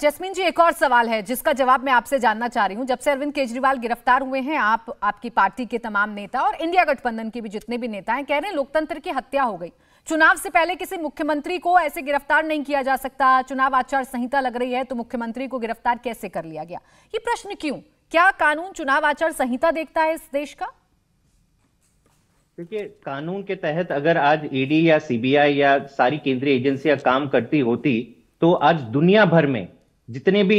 Jasmine जी एक और सवाल है जिसका जवाब मैं आपसे जानना चाह रही हूं जब से अरविंद केजरीवाल गिरफ्तार हुए हैं आप आपकी पार्टी के तमाम नेता और इंडिया गठबंधन के भी जितने भी नेता हैं कह रहे हैं लोकतंत्र की हत्या हो गई चुनाव से पहले किसी मुख्यमंत्री को ऐसे गिरफ्तार नहीं किया जा सकता चुनाव आचार संहिता लग रही है तो मुख्यमंत्री को गिरफ्तार कैसे कर लिया गया ये प्रश्न क्यों क्या कानून चुनाव आचार संहिता देखता है इस देश का क्योंकि कानून के तहत अगर आज ईडी e या सीबीआई या सारी केंद्रीय एजेंसियां काम करती होती तो आज दुनिया भर में जितने भी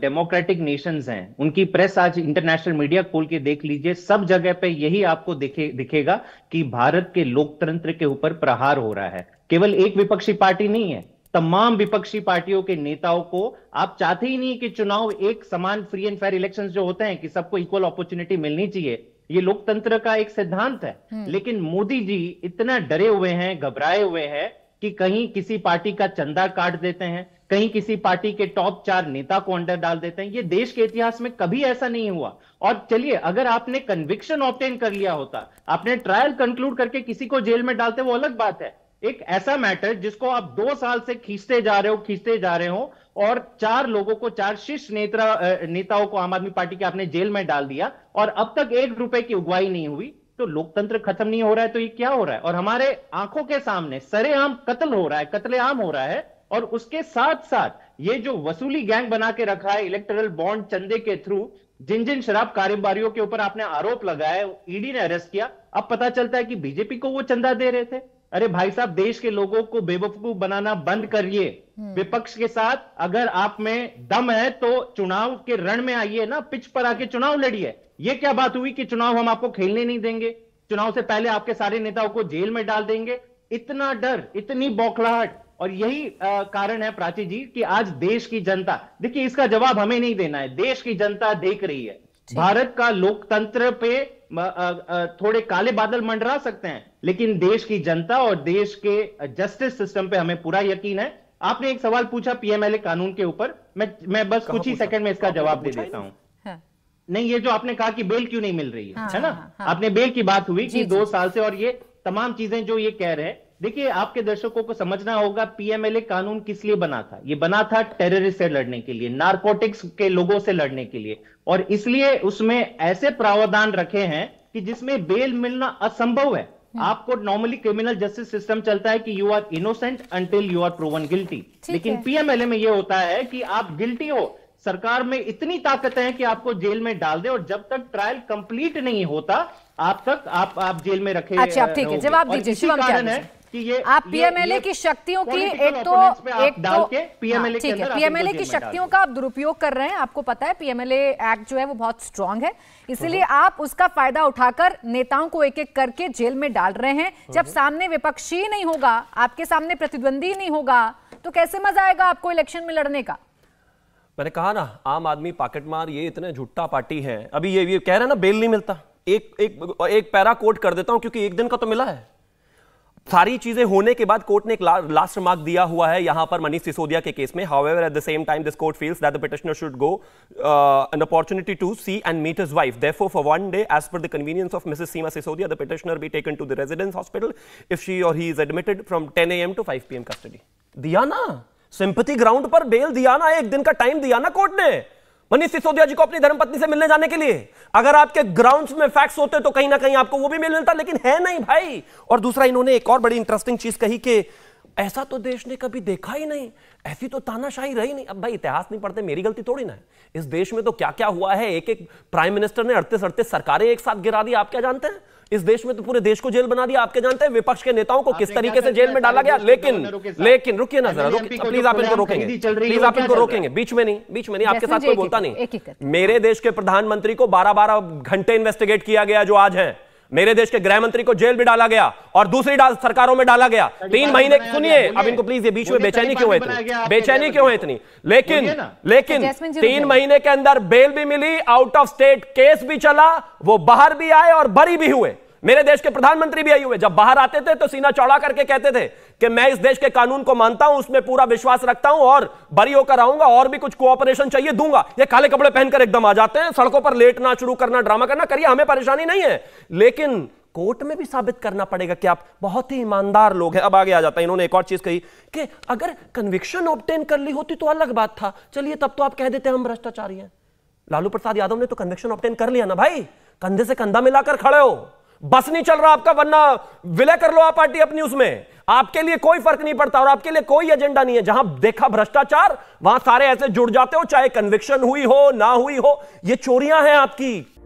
डेमोक्रेटिक नेशंस हैं उनकी प्रेस आज इंटरनेशनल मीडिया खोल के देख लीजिए सब जगह पे यही आपको दिखे दिखेगा कि भारत के लोकतंत्र के ऊपर प्रहार हो रहा है केवल एक विपक्षी पार्टी नहीं है तमाम विपक्षी पार्टियों के नेताओं को आप चाहते ही नहीं कि चुनाव एक समान फ्री एंड फेयर इलेक्शन जो होते हैं कि सबको इक्वल अपॉर्चुनिटी मिलनी चाहिए ये लोकतंत्र का एक सिद्धांत है हम्म। लेकिन मोदी जी इतना डरे हुए हैं घबराए हुए हैं कि कहीं किसी पार्टी का चंदा काट देते हैं कहीं किसी पार्टी के टॉप चार नेता को अंडर डाल देते हैं ये देश के इतिहास में कभी ऐसा नहीं हुआ और चलिए अगर आपने कन्विक्शन ऑप्टेन कर लिया होता आपने ट्रायल कंक्लूड करके किसी को जेल में डालते वो अलग बात है एक ऐसा मैटर जिसको आप दो साल से खींचते जा रहे हो खींचते जा रहे हो और चार लोगों को चार शीर्ष नेता नेताओं को आम आदमी पार्टी के आपने जेल में डाल दिया और अब तक एक रुपए की उगवाई नहीं हुई तो लोकतंत्र खत्म नहीं हो रहा है तो ये क्या हो रहा है और हमारे आंखों के सामने सरेआम कत्ल हो रहा है कत्लेआम हो रहा है और उसके साथ साथ ये जो वसूली गैंग बना के रखा है इलेक्ट्रल बॉन्ड चंदे के थ्रू जिन जिन शराब कारोबारियों के ऊपर आपने आरोप लगाया ईडी e ने अरेस्ट किया अब पता चलता है कि बीजेपी को वो चंदा दे रहे थे अरे भाई साहब देश के लोगों को बेवकूफ बनाना बंद करिए हम्म। विपक्ष के साथ अगर आप में दम है तो चुनाव के रण में आइए ना पिच पर आके चुनाव लड़िए ये क्या बात हुई कि चुनाव हम आपको खेलने नहीं देंगे चुनाव से पहले आपके सारे नेताओं को जेल में डाल देंगे इतना डर इतनी बौखलाहट और यही आ, कारण है प्राची जी कि आज देश की जनता देखिए इसका जवाब हमें नहीं देना है देश की जनता देख रही है भारत का लोकतंत्र पे थोड़े काले बादल मंडरा सकते हैं लेकिन देश की जनता और देश के जस्टिस सिस्टम पे हमें पूरा यकीन है आपने एक सवाल पूछा पीएमएलए कानून के ऊपर मैं मैं बस कुछ ही सेकंड में इसका जवाब तो दे देता हूँ हाँ। नहीं ये जो आपने कहा कि बेल क्यों नहीं मिल रही है हाँ, है ना हाँ, हाँ, आपने बेल की बात हुई कि दो साल से और ये तमाम चीजें जो ये कह रहे हैं देखिए आपके दर्शकों को समझना होगा पीएमएलए कानून किस लिए बना था ये बना था टेररिस्ट से लड़ने के लिए नारकोटिक्स के लोगों से लड़ने के लिए और इसलिए उसमें ऐसे प्रावधान रखे हैं कि जिसमें बेल मिलना असंभव है हम्म। आपको नॉर्मली क्रिमिनल जस्टिस सिस्टम चलता है कि you are innocent until you are proven guilty लेकिन पीएमएलए में यह होता है कि आप गिल्टी हो सरकार में इतनी ताकत है कि आपको जेल में डाल दे और जब तक ट्रायल कंप्लीट नहीं होता आप तक आप आप जेल में रखे अच्छा ठीक है जवाब दीजिए कारण है कि ये आप पीएमएलए की शक्तियों की एक तो एक तो- डाल तो, के ठीक है पीएमएलए की शक्तियों का आप दुरुपयोग कर रहे हैं आपको पता है पीएमएलए एक्ट जो है वो बहुत स्ट्रांग है इसीलिए आप उसका फायदा उठाकर नेताओं को एक एक करके जेल में डाल रहे हैं जब सामने विपक्षी नहीं होगा आपके सामने प्रतिद्वंदी नहीं होगा तो कैसे मजा आएगा आपको इलेक्शन में लड़ने का मैंने कहा ना आम आदमी पाकेटमार ये इतने झुट्टा पार्टी है अभी ये, ये कह रहे हैं ना बेल नहीं मिलता एक एक एक पैरा कोट कर देता हूं क्योंकि एक दिन का तो मिला है सारी चीजें होने के बाद कोर्ट ने एक ला, लास्ट रिमार्क दिया हुआ है यहां पर मनीष सिसोदिया के केस में however at the same time this court feels that the petitioner should go an opportunity to see and meet his wife therefore for one day as per the convenience of Mrs Seema Sisodia the petitioner be taken to the residence hospital if she or he is admitted from A M to P M custody दिया ना sympathy ground पर bell दिया ना एक दिन का time दिया ना कोर्ट ने मनीष सिसोदिया जी को अपनी धर्मपत्नी से मिलने जाने के लिए अगर आपके ग्राउंड्स में फैक्ट्स होते तो कहीं ना कहीं आपको वो भी मिल मिलता लेकिन है नहीं भाई और दूसरा इन्होंने एक और बड़ी इंटरेस्टिंग चीज कही कि ऐसा तो देश ने कभी देखा ही नहीं ऐसी तो तानाशाही रही नहीं अब भाई इतिहास नहीं पढ़ते मेरी गलती थोड़ी ना है इस देश में तो क्या क्या हुआ है एक एक प्राइम मिनिस्टर ने अड़तीस अड़तीस सरकारें एक साथ गिरा दी आप क्या जानते हैं इस देश में तो पूरे देश को जेल बना दिया आपके जानते हैं विपक्ष के नेताओं को किस तरीके से जेल में डाला गया लेकिन लेकिन रुकिए ना जरा रुकिए प्लीज आप इनको रोकेंगे प्लीज आप इनको रोकेंगे बीच में नहीं बीच में नहीं आपके साथ कोई बोलता नहीं मेरे देश के प्रधानमंत्री को बारह बारह घंटे इन्वेस्टिगेट किया गया जो आज है मेरे देश के गृह मंत्री को जेल भी डाला गया और दूसरी सरकारों में डाला गया तीन महीने सुनिए अब इनको प्लीज ये बीच में बेचैनी क्यों है इतनी बेचैनी क्यों है इतनी लेकिन लेकिन अच्छा, तीन महीने के अंदर बेल भी मिली आउट ऑफ स्टेट केस भी चला वो बाहर भी आए और बरी भी हुए मेरे देश के प्रधानमंत्री भी आई हुए जब बाहर आते थे तो सीना चौड़ा करके कहते थे कि मैं इस देश के कानून को मानता हूं उसमें पूरा विश्वास रखता हूं और बरी होकर आऊंगा और भी कुछ कोऑपरेशन चाहिए दूंगा ये काले कपड़े पहनकर एकदम आ जाते हैं सड़कों पर लेटना शुरू करना ड्रामा करना करिए हमें परेशानी नहीं है लेकिन कोर्ट में भी साबित करना पड़ेगा कि आप बहुत ही ईमानदार लोग हैं अब आगे आ जाता है इन्होंने एक और चीज कही कि अगर कन्विक्शन ऑप्टेन कर ली होती तो अलग बात था चलिए तब तो आप कह देते हम भ्रष्टाचारी हैं लालू प्रसाद यादव ने तो कन्विक्शन ऑप्टेन कर लिया ना भाई कंधे से कंधा मिलाकर खड़े हो बस नहीं चल रहा आपका वरना विलय कर लो आप पार्टी अपनी उसमें आपके लिए कोई फर्क नहीं पड़ता और आपके लिए कोई एजेंडा नहीं है जहां देखा भ्रष्टाचार वहां सारे ऐसे जुड़ जाते हो चाहे कन्विक्शन हुई हो ना हुई हो ये चोरियां हैं आपकी